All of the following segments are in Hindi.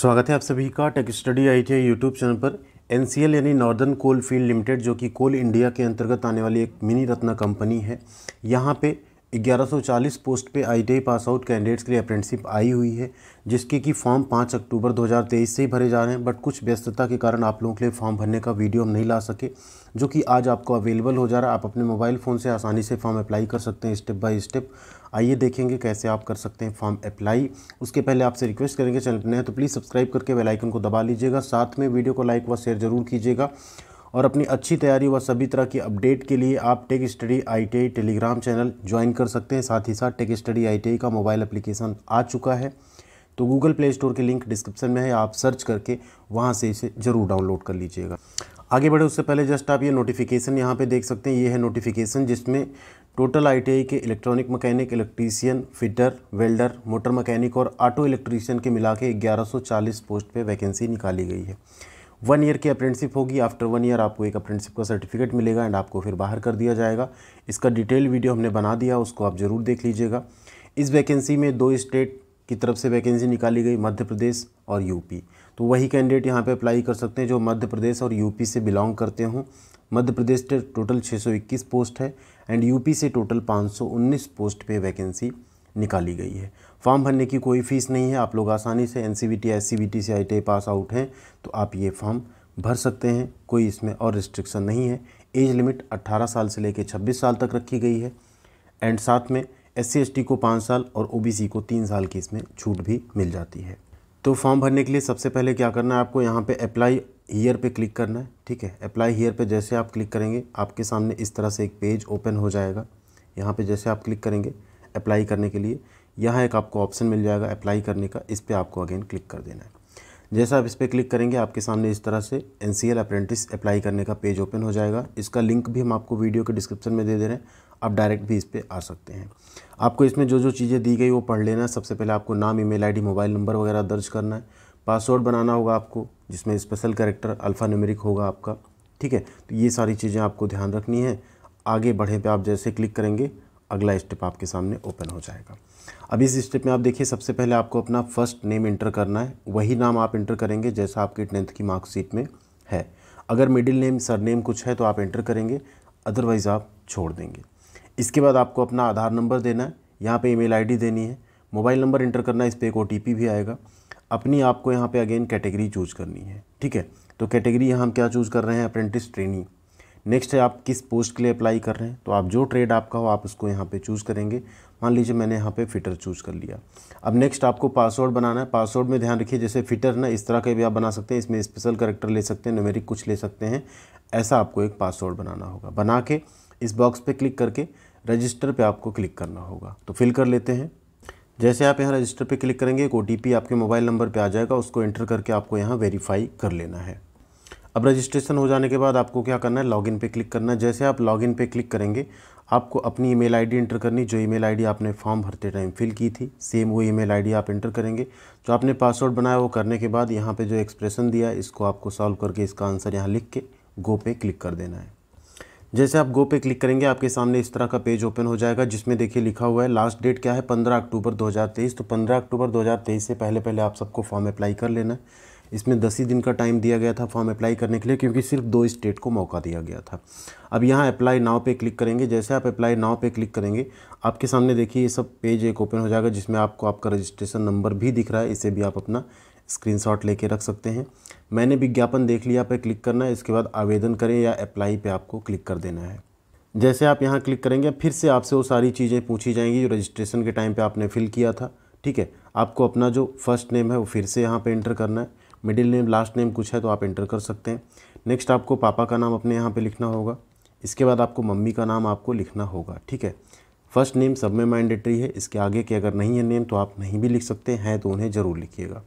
स्वागत है आप सभी का tech study I T YouTube channel पर एन यानी नॉर्दर्न कोल फील्ड लिमिटेड जो कि कोल इंडिया के अंतर्गत आने वाली एक मिनी रत्ना कंपनी है यहाँ पे 1140 पोस्ट पे आई पास आउट कैंडिडेट्स के लिए अप्रेंटिसिप आई हुई है जिसके कि फॉर्म 5 अक्टूबर 2023 से ही भरे जा रहे हैं बट कुछ व्यस्तता के कारण आप लोगों के लिए फॉर्म भरने का वीडियो हम नहीं ला सके जो कि आज आपको अवेलेबल हो जा रहा है आप अपने मोबाइल फ़ोन से आसानी से फॉर्म अप्लाई कर सकते हैं स्टेप बाई स्टेप आइए देखेंगे कैसे आप कर सकते हैं फॉर्म अप्लाई उसके पहले आपसे रिक्वेस्ट करेंगे चैनल पर नए तो प्लीज़ सब्सक्राइब करके बेलाइकन को दबा लीजिएगा साथ में वीडियो को लाइक व शेयर ज़रूर कीजिएगा और अपनी अच्छी तैयारी व सभी तरह की अपडेट के लिए आप tech study I Telegram channel join कर सकते हैं साथ ही साथ टेक स्टडी आई का मोबाइल एप्लीकेशन आ चुका है तो गूगल प्ले स्टोर के लिंक डिस्क्रिप्शन में है आप सर्च करके वहाँ से इसे ज़रूर डाउनलोड कर लीजिएगा आगे बढ़े उससे पहले जस्ट आप ये नोटिफिकेशन यहाँ पे देख सकते हैं ये है नोटिफिकेशन जिसमें टोटल आईटीआई के electronic mechanic electrician fitter welder motor mechanic और ऑटो इलेक्ट्रीशियन के मिला के ग्यारह पोस्ट पे वैकेंसी निकाली गई है वन ईयर की अप्रेंटिसिप होगी आफ्टर वन ईयर आपको एक अप्रेंटिसिप का सर्टिफिकेट मिलेगा एंड आपको फिर बाहर कर दिया जाएगा इसका डिटेल वीडियो हमने बना दिया उसको आप ज़रूर देख लीजिएगा इस वैकेंसी में दो स्टेट की तरफ से वैकेंसी निकाली गई मध्य प्रदेश और यूपी तो वही कैंडिडेट यहाँ पर अप्लाई कर सकते हैं जो मध्य प्रदेश और यूपी से बिलोंग करते हों मध्य प्रदेश से टोटल छः पोस्ट है एंड यूपी से टोटल पाँच पोस्ट पर वैकेंसी निकाली गई है फॉर्म भरने की कोई फ़ीस नहीं है आप लोग आसानी से N C B T S C B T C I T pass out हैं तो आप ये फॉर्म भर सकते हैं कोई इसमें और रिस्ट्रिक्शन नहीं है एज लिमिट 18 साल से लेकर 26 साल तक रखी गई है एंड साथ में एस सी को पाँच साल और ओ को तीन साल की इसमें छूट भी मिल जाती है तो फॉर्म भरने के लिए सबसे पहले क्या करना है आपको यहाँ पे अप्लाई हीयर पे क्लिक करना है ठीक है अप्लाई हीयर पे जैसे आप क्लिक करेंगे आपके सामने इस तरह से एक पेज ओपन हो जाएगा यहाँ पे जैसे आप क्लिक करेंगे अप्लाई करने के लिए यहाँ एक आपको ऑप्शन मिल जाएगा अप्लाई करने का इस पर आपको अगेन क्लिक कर देना है जैसा आप इस पर क्लिक करेंगे आपके सामने इस तरह से N C L apprentice apply करने का पेज ओपन हो जाएगा इसका लिंक भी हम आपको वीडियो के डिस्क्रिप्शन में दे दे रहे हैं आप डायरेक्ट भी इस पर आ सकते हैं आपको इसमें जो जो चीज़ें दी गई वो पढ़ लेना सबसे पहले आपको नाम ईमेल आईडी मोबाइल नंबर वगैरह दर्ज करना है पासवर्ड बनाना होगा आपको जिसमें स्पेशल अल्फा न्यूमेरिक होगा आपका ठीक है तो ये सारी चीज़ें आपको ध्यान रखनी है आगे बढ़े पर आप जैसे क्लिक करेंगे अगला स्टेप आपके सामने ओपन हो जाएगा अब इस स्टेप में आप देखिए सबसे पहले आपको अपना फर्स्ट नेम इंटर करना है वही नाम आप इंटर करेंगे जैसा आपकी टेंथ की मार्कशीट में है अगर मिडिल नेम सर नेम कुछ है तो आप इंटर करेंगे अदरवाइज़ आप छोड़ देंगे इसके बाद आपको अपना आधार नंबर देना है यहाँ पे ईमेल आईडी देनी है मोबाइल नंबर इंटर करना है इस पर एक ओ भी आएगा अपनी आपको यहाँ पे अगेन कैटेगरी चूज करनी है ठीक है तो कैटेगरी यहाँ हम क्या चूज़ कर रहे हैं अप्रेंटिस ट्रेनिंग नेक्स्ट है आप किस पोस्ट के लिए अप्लाई कर रहे हैं तो आप जो ट्रेड आपका हो आप उसको यहाँ पे चूज़ करेंगे मान लीजिए मैंने यहाँ पे फिटर चूज़ कर लिया अब नेक्स्ट आपको पासवर्ड बनाना है पासवर्ड में ध्यान रखिए जैसे फिटर ना इस तरह के भी आप बना सकते हैं इसमें स्पेशल करेक्टर ले सकते हैं नोमेरिक कुछ ले सकते हैं ऐसा आपको एक पासवर्ड बनाना होगा बना के इस बॉक्स पर क्लिक करके रजिस्टर पर आपको क्लिक करना होगा तो फिल कर लेते हैं जैसे आप यहाँ रजिस्टर पर क्लिक करेंगे एक ओ आपके मोबाइल नंबर पर आ जाएगा उसको एंटर करके आपको यहाँ वेरीफाई कर लेना है अब रजिस्ट्रेशन हो जाने के बाद आपको क्या करना है लॉगिन पे क्लिक करना है जैसे आप लॉगिन पे क्लिक करेंगे आपको अपनी ईमेल आईडी एंटर करनी जो ईमेल आईडी आपने फॉर्म भरते टाइम फिल की थी सेम वो ईमेल आईडी आप एंटर करेंगे जो आपने पासवर्ड बनाया वो करने के बाद यहाँ पे जो एक्सप्रेशन दिया है इसको आपको सॉल्व करके इसका आंसर यहाँ लिख के गो पे क्लिक कर देना है जैसे आप गो पे क्लिक करेंगे आपके सामने इस तरह का पेज ओपन हो जाएगा जिसमें देखिए लिखा हुआ है लास्ट डेट क्या है पंद्रह अक्टूबर दो तो पंद्रह अक्टूबर दो से पहले पहले आप सबको फॉर्म अप्लाई कर लेना है इसमें दस ही दिन का टाइम दिया गया था फॉर्म अप्लाई करने के लिए क्योंकि सिर्फ दो स्टेट को मौका दिया गया था अब यहाँ अप्लाई नाव पे क्लिक करेंगे जैसे आप अप्लाई नाव पे क्लिक करेंगे आपके सामने देखिए ये सब पेज एक ओपन हो जाएगा जिसमें आपको आपका रजिस्ट्रेशन नंबर भी दिख रहा है इसे भी आप अपना स्क्रीन लेके रख सकते हैं मैंने विज्ञापन देख लिया पर क्लिक करना है इसके बाद आवेदन करें या अप्लाई पर आपको क्लिक कर देना है जैसे आप यहाँ क्लिक करेंगे फिर से आपसे वो सारी चीज़ें पूछी जाएंगी जो रजिस्ट्रेशन के टाइम पर आपने फिल किया था ठीक है आपको अपना जो फर्स्ट नेम है वो फिर से यहाँ पर इंटर करना है मिडिल नेम लास्ट नेम कुछ है तो आप इंटर कर सकते हैं नेक्स्ट आपको पापा का नाम अपने यहाँ पे लिखना होगा इसके बाद आपको मम्मी का नाम आपको लिखना होगा ठीक है फर्स्ट नेम सब में मैंडेटरी है इसके आगे के अगर नहीं है नेम तो आप नहीं भी लिख सकते हैं तो उन्हें ज़रूर लिखिएगा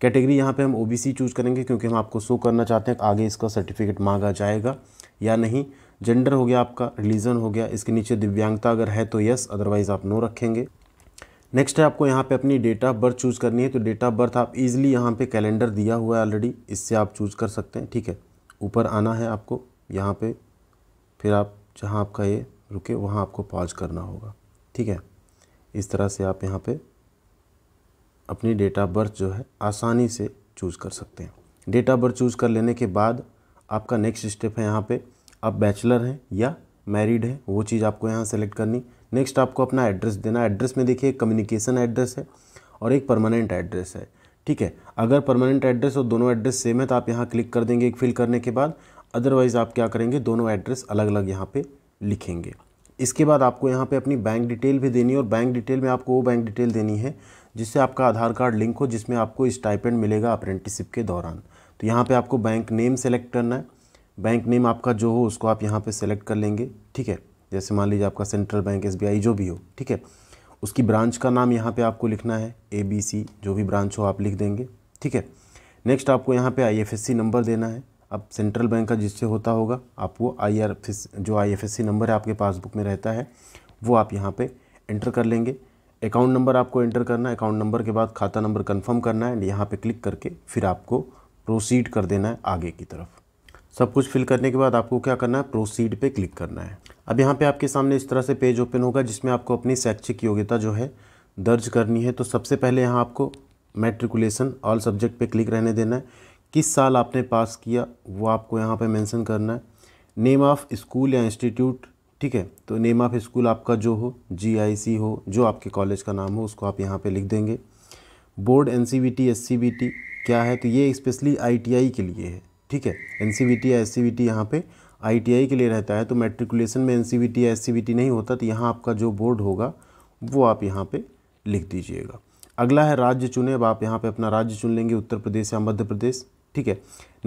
कैटेगरी यहाँ पे हम ओ चूज़ करेंगे क्योंकि हम आपको शो करना चाहते हैं आगे इसका सर्टिफिकेट मांगा जाएगा या नहीं जेंडर हो गया आपका रिलीजन हो गया इसके नीचे दिव्यांगता अगर है तो यस अदरवाइज़ आप नो रखेंगे नेक्स्ट है आपको यहाँ पे अपनी डेट ऑफ बर्थ चूज़ करनी है तो डेट ऑफ बर्थ आप इजीली यहाँ पे कैलेंडर दिया हुआ है ऑलरेडी इससे आप चूज़ कर सकते हैं ठीक है ऊपर आना है आपको यहाँ पे फिर आप जहाँ आपका ये रुके वहाँ आपको पॉज करना होगा ठीक है इस तरह से आप यहाँ पे अपनी डेट ऑफ बर्थ जो है आसानी से चूज़ कर सकते हैं डेट ऑफ बर्थ चूज़ कर लेने के बाद आपका नेक्स्ट स्टेप है यहाँ पर आप बैचलर हैं या मैरिड हैं वो चीज़ आपको यहाँ सेलेक्ट करनी नेक्स्ट आपको अपना एड्रेस देना एड्रेस में देखिए कम्युनिकेशन एड्रेस है और एक परमानेंट एड्रेस है ठीक है अगर परमानेंट एड्रेस और दोनों एड्रेस सेम है तो आप यहाँ क्लिक कर देंगे एक फिल करने के बाद अदरवाइज़ आप क्या करेंगे दोनों एड्रेस अलग अलग यहाँ पे लिखेंगे इसके बाद आपको यहाँ पे अपनी बैंक डिटेल भी देनी है और बैंक डिटेल में आपको वो बैंक डिटेल देनी है जिससे आपका आधार कार्ड लिंक हो जिसमें आपको स्टाइपेंड मिलेगा अप्रेंटिसिप के दौरान तो यहाँ पे आपको बैंक नेम सेलेक्ट करना है बैंक नेम आपका जो हो उसको आप यहाँ पे सेलेक्ट कर लेंगे ठीक है जैसे मान लीजिए आपका सेंट्रल बैंक एस जो भी हो ठीक है उसकी ब्रांच का नाम यहाँ पे आपको लिखना है ए बी सी जो भी ब्रांच हो आप लिख देंगे ठीक है नेक्स्ट आपको यहाँ पे आईएफएससी नंबर देना है अब सेंट्रल बैंक का जिससे होता होगा आप वो आई आर जो आईएफएससी नंबर है आपके पासबुक में रहता है वो आप यहाँ पे एंटर कर लेंगे अकाउंट नंबर आपको एंटर करना है अकाउंट नंबर के बाद खाता नंबर कंफर्म करना है एंड यहाँ पे क्लिक करके फिर आपको प्रोसीड कर देना है आगे की तरफ सब कुछ फिल करने के बाद आपको क्या करना है प्रोसीड पर क्लिक करना है अब यहाँ पे आपके सामने इस तरह से पेज ओपन होगा जिसमें आपको अपनी शैक्षिक योग्यता जो है दर्ज करनी है तो सबसे पहले यहाँ आपको मेट्रिकुलेशन ऑल सब्जेक्ट पे क्लिक रहने देना है किस साल आपने पास किया वो आपको यहाँ पे मेंशन करना है नेम ऑफ़ स्कूल या इंस्टीट्यूट ठीक है तो नेम ऑफ़ स्कूल आपका जो हो जी हो जो आपके कॉलेज का नाम हो उसको आप यहाँ पर लिख देंगे बोर्ड एन सी क्या है तो ये स्पेशली आई के लिए है ठीक है एन सी या एस सी यहाँ पर आईटीआई के लिए रहता है तो मेट्रिकुलेशन में एनसीवीटी e या e नहीं होता तो यहाँ आपका जो बोर्ड होगा वो आप यहाँ पे लिख दीजिएगा अगला है राज्य चुने अब आप यहाँ पे अपना राज्य चुन लेंगे उत्तर प्रदेश या मध्य प्रदेश ठीक है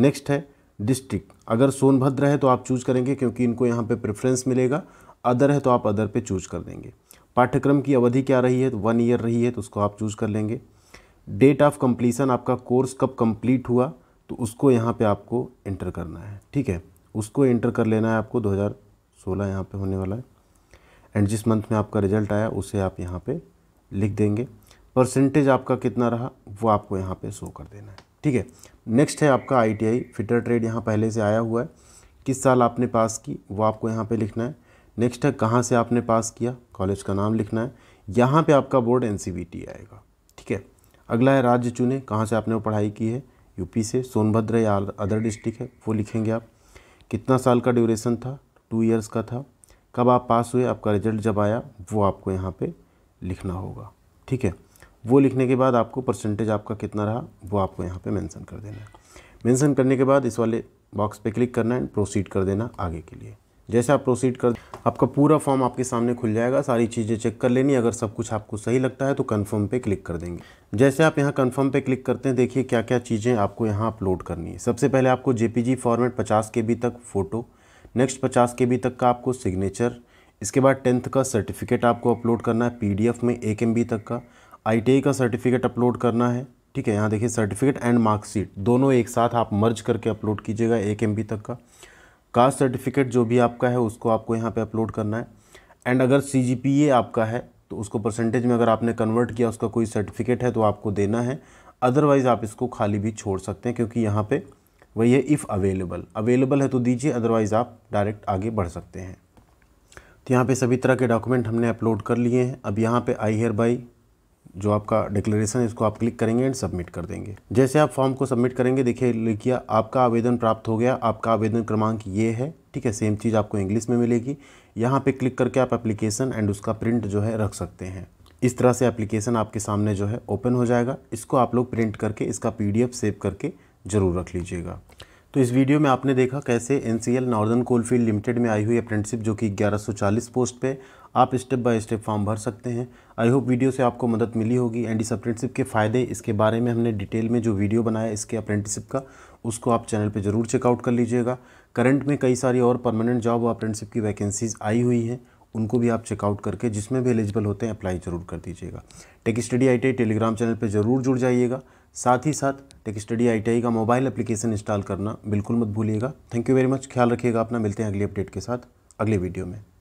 नेक्स्ट है डिस्ट्रिक्ट अगर सोनभद्र है तो आप चूज करेंगे क्योंकि इनको यहाँ पे प्रेफरेंस मिलेगा अदर है तो आप अदर पे चूज कर देंगे पाठ्यक्रम की अवधि क्या रही है तो वन ईयर रही है तो उसको आप चूज कर लेंगे डेट ऑफ कंप्लीसन आपका कोर्स कब कंप्लीट हुआ तो उसको यहाँ पे आपको एंटर करना है ठीक है उसको इंटर कर लेना है आपको 2016 यहाँ पर होने वाला है एंड जिस मंथ में आपका रिजल्ट आया उसे आप यहाँ पे लिख देंगे परसेंटेज आपका कितना रहा वो आपको यहाँ पे शो कर देना है ठीक है नेक्स्ट है आपका आई फिटर ट्रेड यहाँ पहले से आया हुआ है किस साल आपने पास की वो आपको यहाँ पे लिखना है नेक्स्ट है कहाँ से आपने पास किया कॉलेज का नाम लिखना है यहाँ पर आपका बोर्ड एन आएगा ठीक है अगला है राज्य चुने कहाँ से आपने वो पढ़ाई की है यूपी से सोनभद्र या अदर डिस्ट्रिक्ट है वो लिखेंगे आप कितना साल का ड्यूरेशन था टू इयर्स का था कब आप पास हुए आपका रिजल्ट जब आया वो आपको यहाँ पे लिखना होगा ठीक है वो लिखने के बाद आपको परसेंटेज आपका कितना रहा वो आपको यहाँ पे मेंशन कर देना है मेंशन करने के बाद इस वाले बॉक्स पे क्लिक करना है प्रोसीड कर देना आगे के लिए जैसे आप प्रोसीड कर आपका पूरा फॉर्म आपके सामने खुल जाएगा सारी चीज़ें चेक कर लेनी अगर सब कुछ आपको सही लगता है तो कन्फर्म पे क्लिक कर देंगे जैसे आप यहाँ कन्फर्म पे क्लिक करते हैं देखिए क्या क्या चीज़ें आपको यहाँ अपलोड करनी है सबसे पहले आपको जे फॉर्मेट पचास के तक फ़ोटो नेक्स्ट पचास के तक का आपको सिग्नेचर इसके बाद टेंथ का सर्टिफिकेट आपको अपलोड करना है पीडीएफ में एक एम तक का आई का सर्टिफिकेट अपलोड करना है ठीक है यहाँ देखिए सर्टिफिकेट एंड मार्कशीट दोनों एक साथ आप मर्ज करके अपलोड कीजिएगा एक एम तक का कास्ट सर्टिफिकेट जो भी आपका है उसको आपको यहाँ पे अपलोड करना है एंड अगर सी आपका है तो उसको परसेंटेज में अगर आपने कन्वर्ट किया उसका कोई सर्टिफिकेट है तो आपको देना है अदरवाइज़ आप इसको खाली भी छोड़ सकते हैं क्योंकि यहाँ पे वही है इफ़ अवेलेबल अवेलेबल है तो दीजिए अदरवाइज़ आप डायरेक्ट आगे बढ़ सकते हैं तो यहाँ पे सभी तरह के डॉक्यूमेंट हमने अपलोड कर लिए हैं अब यहाँ पे आई हेयर बाई जो आपका डिक्लेरेशन है इसको आप क्लिक करेंगे एंड सबमिट कर देंगे जैसे आप फॉर्म को सबमिट करेंगे देखिए लिखिया आपका आवेदन प्राप्त हो गया आपका आवेदन क्रमांक ये है ठीक है सेम चीज़ आपको इंग्लिश में मिलेगी यहाँ पर क्लिक करके आप एप्लीकेशन एंड उसका प्रिंट जो है रख सकते हैं इस तरह से एप्लीकेशन आपके सामने जो है ओपन हो जाएगा इसको आप लोग प्रिंट करके इसका पीडीएफ सेव करके ज़रूर रख लीजिएगा तो इस वीडियो में आपने देखा कैसे N C northern coalfield limited में आई हुई अप्रेंटिसिप जो कि 1140 पोस्ट पे आप स्टेप बाय स्टेप फॉर्म भर सकते हैं आई होप वीडियो से आपको मदद मिली होगी एंड इस अप्रेंटिसिप के फ़ायदे इसके बारे में हमने डिटेल में जो वीडियो बनाया इसके अप्रेंटिसिप का उसको आप चैनल पर ज़रूर चेकआउट कर लीजिएगा करंट में कई सारी और परमानेंट जॉब और अप्रेंटिसिप की वैकेंसीज़ आई हुई हैं उनको भी आप चेकआउट करके जिसमें भी एलिजिबल होते हैं अप्लाई ज़रूर कर दीजिएगा tech study I Telegram channel पर ज़रूर जुड़ जाइएगा साथ ही साथ टेक स्टडी आई का मोबाइल एप्लीकेशन इंस्टॉल करना बिल्कुल मत भूलिएगा थैंक यू वेरी मच ख्याल रखिएगा अपना मिलते हैं अगली अपडेट के साथ अगले वीडियो में